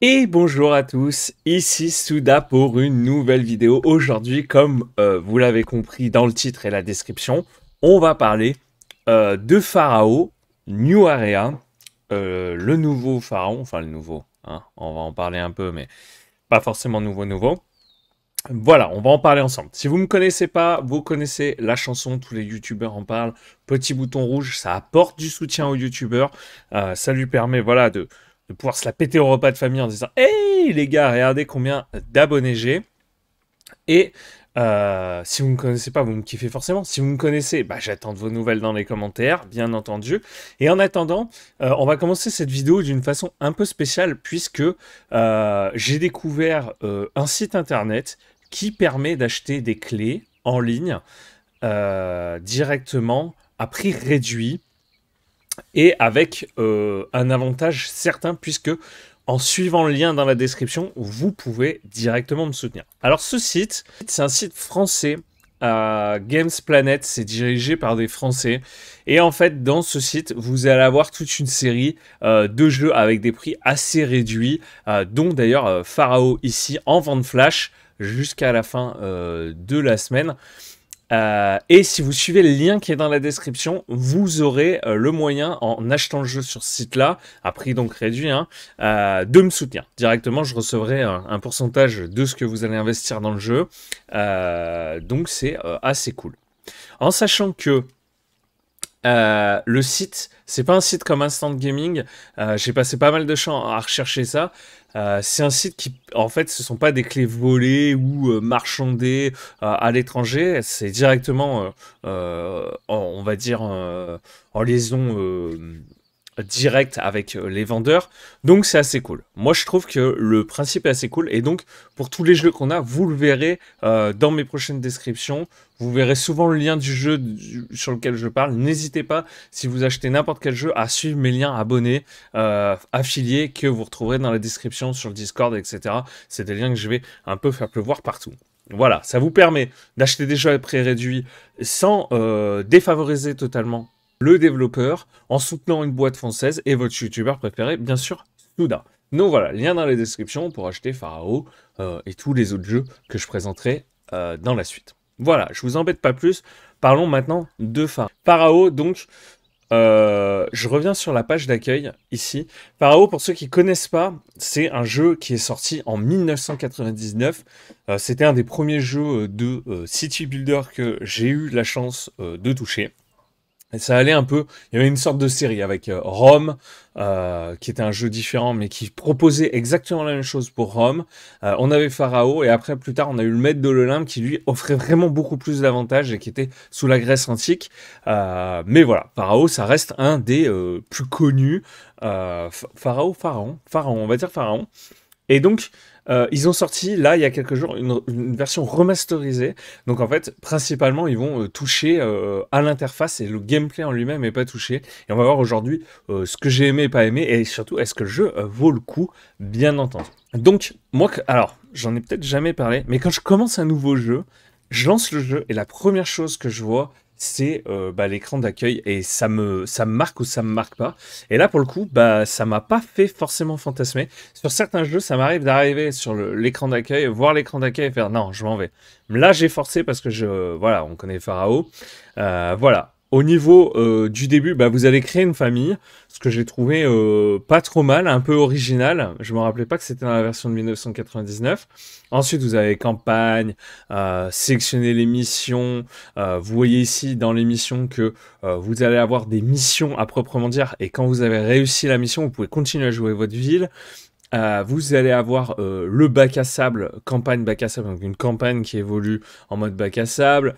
Et bonjour à tous, ici Souda pour une nouvelle vidéo. Aujourd'hui, comme euh, vous l'avez compris dans le titre et la description, on va parler euh, de Pharao, New Area, euh, le nouveau Pharaon, enfin le nouveau, hein, on va en parler un peu, mais pas forcément nouveau nouveau. Voilà, on va en parler ensemble. Si vous ne me connaissez pas, vous connaissez la chanson, tous les youtubeurs en parlent. Petit bouton rouge, ça apporte du soutien aux Youtubers, ça lui permet voilà, de, de pouvoir se la péter au repas de famille en disant Hey les gars, regardez combien d'abonnés j'ai. Et euh, si vous ne me connaissez pas, vous me kiffez forcément. Si vous me connaissez, bah, j'attends de vos nouvelles dans les commentaires, bien entendu. Et en attendant, euh, on va commencer cette vidéo d'une façon un peu spéciale puisque euh, j'ai découvert un site internet qui permet d'acheter des clés en ligne directement à prix réduit et avec euh, un avantage certain puisque en suivant le lien dans la description, vous pouvez directement me soutenir. Alors ce site, c'est un site français à Games Planet, c'est dirigé par des Français. Et en fait, dans ce site, vous allez avoir toute une série euh, de jeux avec des prix assez réduits, euh, dont d'ailleurs Pharao ici en vente flash jusqu'à la fin de la semaine. Euh, et si vous suivez le lien qui est dans la description, vous aurez euh, le moyen, en achetant le jeu sur ce site-là, à prix donc réduit, hein, euh, de me soutenir. Directement, je recevrai un, pourcentage de ce que vous allez investir dans le jeu. donc c'est assez cool. En sachant que euh, le site, c'est pas un site comme Instant Gaming. Euh, j'ai passé pas mal de temps à rechercher ça. Euh, c'est un site qui, en fait, ce sont pas des clés volées ou marchandées à l'étranger. C'est directement, on va dire, en liaison direct avec euh, les vendeurs. Donc c'est assez cool. Moi je trouve que le principe est assez cool. Et donc pour tous les jeux qu'on a, vous le verrez euh, dans mes prochaines descriptions. Vous verrez souvent le lien du jeu sur lequel je parle. N'hésitez pas, si vous achetez n'importe quel jeu, à suivre mes liens abonnés, euh, affiliés, que vous retrouverez dans la description, sur le Discord, etc. C'est des liens que je vais un peu faire pleuvoir partout. Voilà, ça vous permet d'acheter des jeux à prix réduit sans défavoriser totalement le développeur, en soutenant une boîte française et votre youtubeur préféré, bien sûr, Souda. Donc voilà, lien dans la description pour acheter Pharao euh, et tous les autres jeux que je présenterai euh, dans la suite. Voilà, je vous embête pas plus. Parlons maintenant de Pharao. Pharao, donc, euh, je reviens sur la page d'accueil ici. Pharaoh, pour ceux qui ne connaissent pas, c'est un jeu qui est sorti en 1999. C'était un des premiers jeux de City Builder que j'ai eu la chance de toucher ça allait un peu. Il y avait une sorte de série avec euh, Rome, euh, qui était un jeu différent, mais qui proposait exactement la même chose pour Rome. Euh, on avait Pharaon, et après, plus tard, on a eu le maître de l'Olympe, qui lui offrait vraiment beaucoup plus d'avantages et qui était sous la Grèce antique. mais voilà, Pharaon, ça reste un des plus connus. Pharao, Pharaon, Pharaon, on va dire Pharaon. Et donc, euh, ils ont sorti, là, il y a quelques jours, une, version remasterisée. Donc, en fait, principalement, ils vont euh, toucher euh, à l'interface et le gameplay en lui-même n'est pas touché. Et on va voir aujourd'hui ce que j'ai aimé et pas aimé, et surtout, est-ce que le jeu vaut le coup, bien entendu. Donc, moi, alors, j'en ai peut-être jamais parlé, mais quand je commence un nouveau jeu, je lance le jeu et la première chose que je vois, c'est euh, bah, l'écran d'accueil et ça me, ça me marque ou ça me marque pas. Et là, pour le coup, bah, ça m'a pas fait forcément fantasmer. Sur certains jeux, ça m'arrive d'arriver sur l'écran d'accueil, voir l'écran d'accueil et faire non, je m'en vais. Là, j'ai forcé parce que je, voilà, on connaît Pharao. Euh, voilà, au niveau euh, du début, bah, vous allez créer une famille, ce que j'ai trouvé euh, pas trop mal, un peu original. Je me rappelais pas que c'était dans la version de 1999. Ensuite, vous avez campagne, euh, sélectionner les missions. Euh, vous voyez ici dans les missions que vous allez avoir des missions à proprement dire. Et quand vous avez réussi la mission, vous pouvez continuer à jouer votre ville. vous allez avoir le bac à sable, campagne bac à sable, donc une campagne qui évolue en mode bac à sable.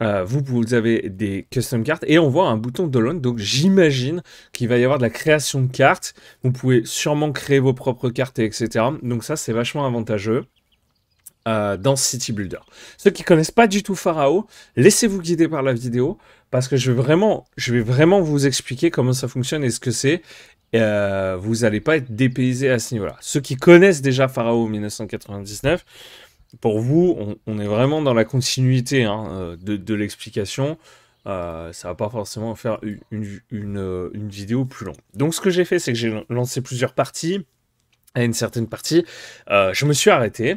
Euh, vous, avez des custom cartes et on voit un bouton download. Donc j'imagine qu'il va y avoir de la création de cartes. Vous pouvez sûrement créer vos propres cartes, etc. Donc ça, c'est vachement avantageux. Euh, dans City Builder. Ceux qui connaissent pas du tout Pharao, laissez-vous guider par la vidéo parce que je vais vraiment, je vais vraiment vous expliquer comment ça fonctionne et ce que c'est. Euh, vous n'allez pas être dépaysé à ce niveau-là. Ceux qui connaissent déjà Pharao 1999, pour vous, on, est vraiment dans la continuité hein, euh, de, l'explication. Ça euh, ça va pas forcément faire euh, une, vidéo plus longue. Donc ce que j'ai fait, c'est que j'ai lancé plusieurs parties. À une certaine partie, je me suis arrêté.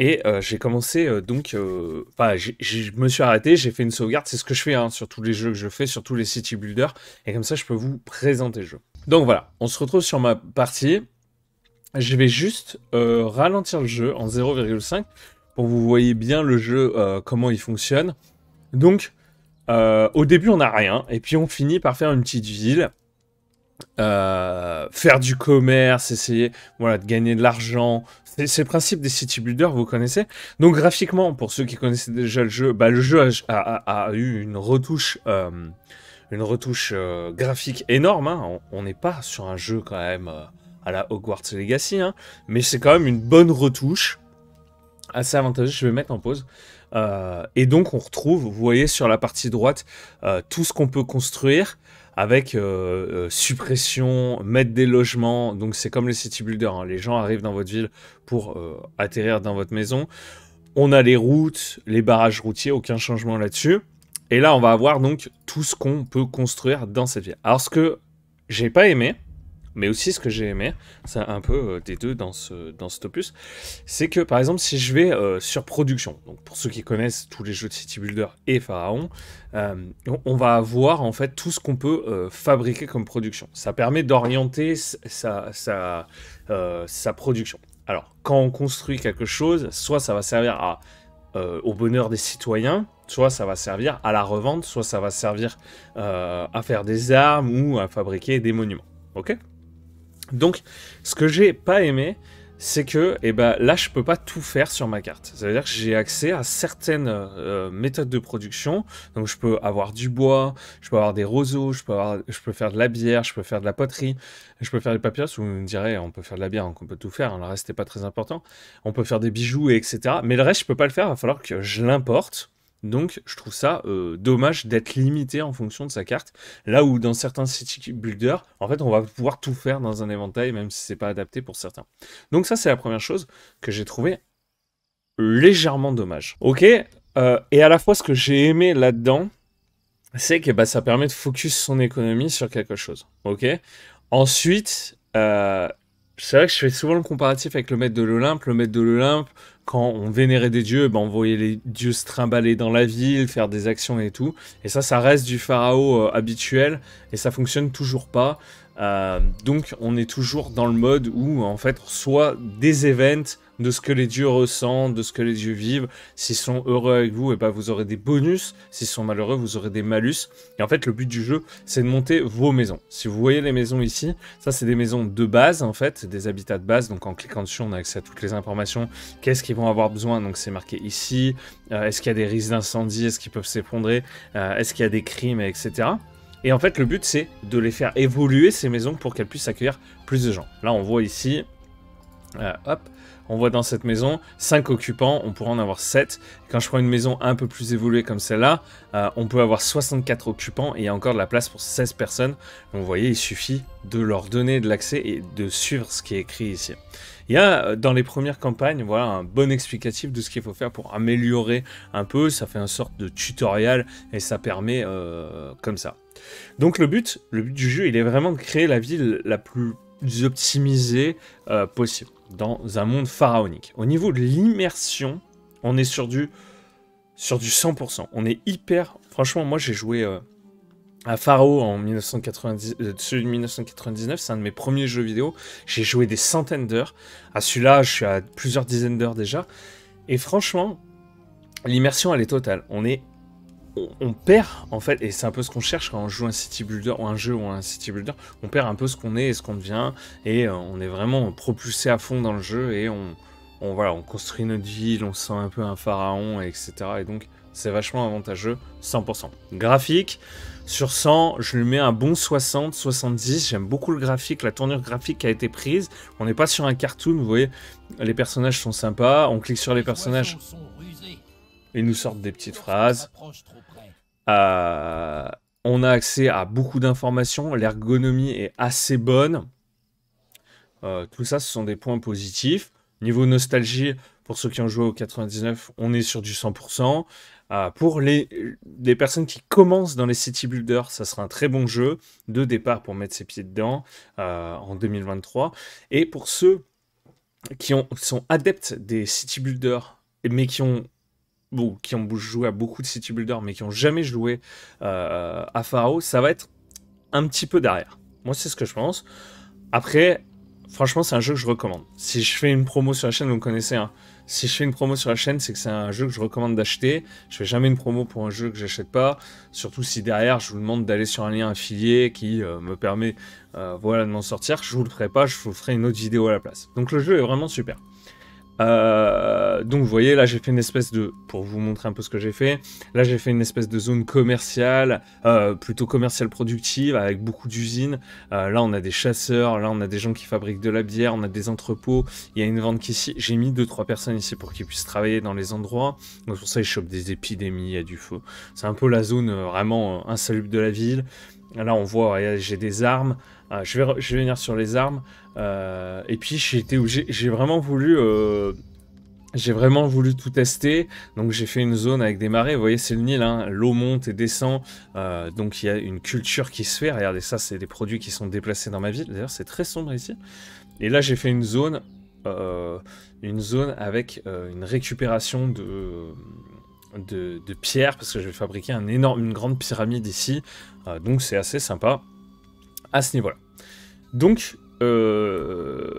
Et j'ai commencé donc, enfin, je me suis arrêté, j'ai fait une sauvegarde, c'est ce que je fais hein, sur tous les jeux que je fais, sur tous les city builders, et comme ça je peux vous présenter le jeu. Donc voilà, on se retrouve sur ma partie, je vais juste euh, ralentir le jeu en 0,5 pour vous voyez bien le jeu, euh, comment il fonctionne. Donc, euh, au début, on n'a rien, et puis on finit par faire une petite ville, faire du commerce, essayer voilà, de gagner de l'argent. C'est le principe des city builders, vous connaissez. Donc, graphiquement, pour ceux qui connaissaient déjà le jeu, bah, le jeu a, eu une retouche une retouche graphique énorme. Hein. On n'est pas sur un jeu quand même à la Hogwarts Legacy, hein. mais c'est quand même une bonne retouche, assez avantageuse, je vais mettre en pause. Euh, et donc on retrouve, vous voyez sur la partie droite, euh, tout ce qu'on peut construire avec euh, suppression, mettre des logements, donc c'est comme les city builders, hein. les gens arrivent dans votre ville pour atterrir dans votre maison. On a les routes, les barrages routiers, aucun changement là-dessus. Et là, on va avoir donc tout ce qu'on peut construire dans cette ville. Alors ce que j'ai pas aimé, mais aussi ce que j'ai aimé, c'est un peu euh, des deux dans, ce, dans cet opus, c'est que par exemple si je vais euh, sur production, donc pour ceux qui connaissent tous les jeux de City Builder et Pharaon, euh, on, va avoir en fait tout ce qu'on peut fabriquer comme production. Ça permet d'orienter sa, sa, production. Alors quand on construit quelque chose, soit ça va servir au bonheur des citoyens, soit ça va servir à la revente, soit ça va servir à faire des armes ou à fabriquer des monuments. Ok donc, ce que j'ai pas aimé, c'est que eh ben, là, je peux pas tout faire sur ma carte. C'est-à-dire que j'ai accès à certaines euh, méthodes de production. Donc, je peux avoir du bois, je peux avoir des roseaux, je peux, avoir, je peux faire de la bière, je peux faire de la poterie, je peux faire des papiers. Vous me direz, on peut faire de la bière, on peut tout faire. Hein. le reste, n'est pas très important. On peut faire des bijoux, etc. Mais le reste, je peux pas le faire. Il va falloir que je l'importe donc, je trouve ça euh, dommage d'être limité en fonction de sa carte. Là où dans certains city Builder, en fait, on va pouvoir tout faire dans un éventail, même si c'est pas adapté pour certains. Donc ça, c'est la première chose que j'ai trouvé légèrement dommage. Ok. Euh, et à la fois, ce que j'ai aimé là-dedans, c'est que bah, ça permet de focus son économie sur quelque chose. Ok. Ensuite, euh, c'est vrai que je fais souvent le comparatif avec le maître de l'Olympe. Le maître de l'Olympe, quand on vénérait des dieux, ben, on voyait les dieux se trimballer dans la ville, faire des actions et tout. Et ça, ça reste du pharaon euh, habituel et ça fonctionne toujours pas. Euh, donc on est toujours dans le mode où en fait soit des events de ce que les dieux ressentent, de ce que les dieux vivent. S'ils sont heureux avec vous, et eh ben vous aurez des bonus. S'ils sont malheureux, vous aurez des malus. Et en fait, le but du jeu, c'est de monter vos maisons. Si vous voyez les maisons ici, ça, c'est des maisons de base, en fait, des habitats de base. Donc, en cliquant dessus, on a accès à toutes les informations. Qu'est-ce qu'ils vont avoir besoin Donc, c'est marqué ici. Euh, est-ce qu'il y a des risques d'incendie Est-ce qu'ils peuvent s'effondrer euh, Est-ce qu'il y a des crimes, etc. Et en fait, le but, c'est de les faire évoluer, ces maisons, pour qu'elles puissent accueillir plus de gens. Là, on voit ici, euh, hop, on voit dans cette maison 5 occupants, on pourrait en avoir 7. Quand je prends une maison un peu plus évoluée comme celle-là, euh, on peut avoir 64 occupants et il y a encore de la place pour 16 personnes. vous voyez, il suffit de leur donner de l'accès et de suivre ce qui est écrit ici. Il y a euh, dans les premières campagnes voilà, un bon explicatif de ce qu'il faut faire pour améliorer un peu, ça fait une sorte de tutoriel et ça permet comme ça. Donc le but, le but du jeu, il est vraiment de créer la ville la plus optimisé euh, possible dans un monde pharaonique. Au niveau de l'immersion, on est sur du, sur du 100%. On est hyper... Franchement, moi j'ai joué euh, à Pharaon en 1990, 1999, euh, c'est un de mes premiers jeux vidéo. J'ai joué des centaines d'heures. À celui-là, je suis à plusieurs dizaines d'heures déjà. Et franchement, l'immersion, elle est totale. On est on, perd, en fait, et c'est un peu ce qu'on cherche quand on joue un city builder, ou un jeu ou un city builder, on perd un peu ce qu'on est et ce qu'on devient, et euh, on est vraiment propulsé à fond dans le jeu, et on, on, voilà, on construit notre ville, on sent un peu un pharaon, etc. Et donc, c'est vachement avantageux, 100%. Graphique, sur 100, je lui mets un bon 60, 70. J'aime beaucoup le graphique, la tournure graphique qui a été prise. On n'est pas sur un cartoon, vous voyez, les personnages sont sympas. On clique sur les personnages, ils nous sortent des petites phrases. Euh, on a accès à beaucoup d'informations. L'ergonomie est assez bonne. Euh, tout ça, ce sont des points positifs. Niveau nostalgie, pour ceux qui ont joué au 99, on est sur du 100%. pour euh, les, personnes qui commencent dans les City Builders, ça sera un très bon jeu de départ pour mettre ses pieds dedans en 2023. Et pour ceux qui, ont, qui sont adeptes des City Builders, mais qui ont qui ont joué à beaucoup de city Builder, mais qui n'ont jamais joué euh, à Pharaoh, ça va être un petit peu derrière. Moi, c'est ce que je pense. Après, franchement, c'est un jeu que je recommande. Si je fais une promo sur la chaîne, vous me connaissez. Hein. Si je fais une promo sur la chaîne, c'est que c'est un jeu que je recommande d'acheter. Je fais jamais une promo pour un jeu que j'achète pas. Surtout si derrière, je vous demande d'aller sur un lien affilié qui euh, me permet, euh, voilà, de m'en sortir. Je vous le ferai pas. Je vous ferai une autre vidéo à la place. Donc le jeu est vraiment super. Euh, donc vous voyez là j'ai fait une espèce de, pour vous montrer un peu ce que j'ai fait, là j'ai fait une espèce de zone commerciale, euh, plutôt commerciale productive avec beaucoup d'usines, euh, là on a des chasseurs, là on a des gens qui fabriquent de la bière, on a des entrepôts, il y a une vente qui ici, j'ai mis 2-3 personnes ici pour qu'ils puissent travailler dans les endroits, donc pour ça ils chopent des épidémies, il y a du feu, c'est un peu la zone vraiment insalubre de la ville, Là, on voit, j'ai des armes. Euh, je, vais, je vais venir sur les armes. Euh, et puis, j'ai vraiment voulu... Euh, j'ai vraiment voulu tout tester, donc j'ai fait une zone avec des marées, vous voyez c'est le Nil, hein. l'eau monte et descend, donc il y a une culture qui se fait, regardez ça c'est des produits qui sont déplacés dans ma ville, d'ailleurs c'est très sombre ici, et là j'ai fait une zone, une zone avec une récupération de, de, pierre parce que je vais fabriquer énorme, une grande pyramide ici. Euh, donc c'est assez sympa à ce niveau-là. Donc euh,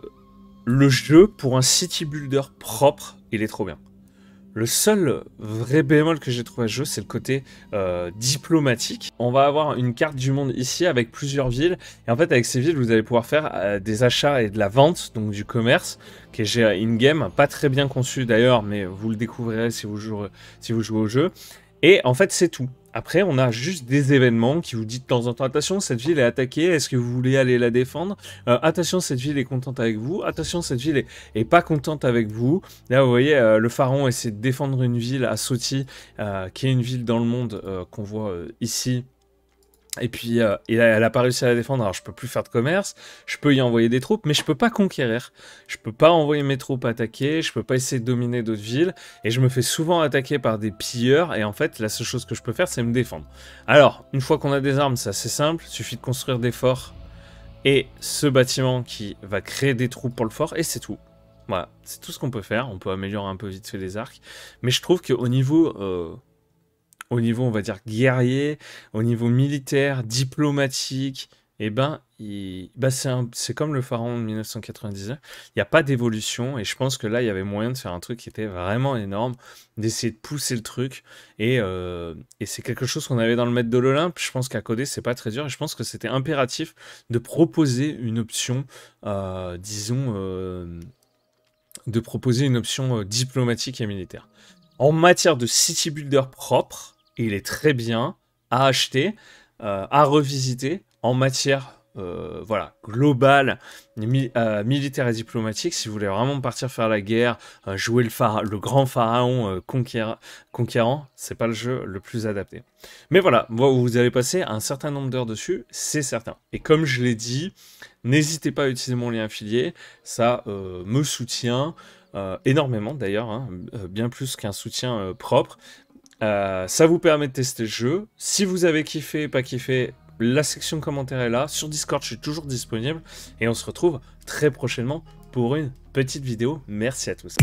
le jeu pour un city builder propre, il est trop bien. Le seul vrai bémol que j'ai trouvé à ce jeu, c'est le côté euh, diplomatique. On va avoir une carte du monde ici avec plusieurs villes. Et en fait, avec ces villes, vous allez pouvoir faire euh, des achats et de la vente, donc du commerce, qui est in-game, pas très bien conçu d'ailleurs, mais vous le découvrirez si vous jouez au jeu. Et en fait, c'est tout. Après, on a juste des événements qui vous disent de temps en temps attention, cette ville est attaquée, est-ce que vous voulez aller la défendre euh, Attention, cette ville est contente avec vous. Attention, cette ville est, pas contente avec vous. Là, vous voyez, euh, le pharaon essaie de défendre une ville à Soti, euh, qui est une ville dans le monde qu'on voit ici et puis, euh, elle n'a pas réussi à la défendre, alors je peux plus faire de commerce, je peux y envoyer des troupes, mais je peux pas conquérir. Je peux pas envoyer mes troupes attaquer, je peux pas essayer de dominer d'autres villes, et je me fais souvent attaquer par des pilleurs, et en fait, la seule chose que je peux faire, c'est me défendre. Alors, une fois qu'on a des armes, c'est assez simple, Il suffit de construire des forts, et ce bâtiment qui va créer des troupes pour le fort, et c'est tout. Voilà, c'est tout ce qu'on peut faire, on peut améliorer un peu vite fait les arcs, mais je trouve qu'au niveau... Euh, au niveau, on va dire, guerrier, au niveau militaire, diplomatique, eh ben, bah c'est comme le pharaon de 1999. Il n'y a pas d'évolution et je pense que là, il y avait moyen de faire un truc qui était vraiment énorme, d'essayer de pousser le truc. Euh, et, c'est quelque chose qu'on avait dans le maître de l'Olympe. Je pense qu'à coder, c'est pas très dur et je pense que c'était impératif de proposer une option, euh, disons, euh, de proposer une option diplomatique et militaire. En matière de city builder propre, il est très bien à acheter, euh, à revisiter en matière euh, voilà, globale, euh, militaire et diplomatique, si vous voulez vraiment partir faire la guerre, jouer le, le, grand pharaon conquérant, conquérant, c'est pas le jeu le plus adapté. Mais voilà, vous avez passé un certain nombre d'heures dessus, c'est certain. Et comme je l'ai dit, n'hésitez pas à utiliser mon lien affilié, ça me soutient. énormément d'ailleurs, hein, bien plus qu'un soutien propre, euh, ça vous permet de tester le jeu. Si vous avez kiffé, pas kiffé, la section commentaire est là. Sur Discord, je suis toujours disponible. Et on se retrouve très prochainement pour une petite vidéo. Merci à tous.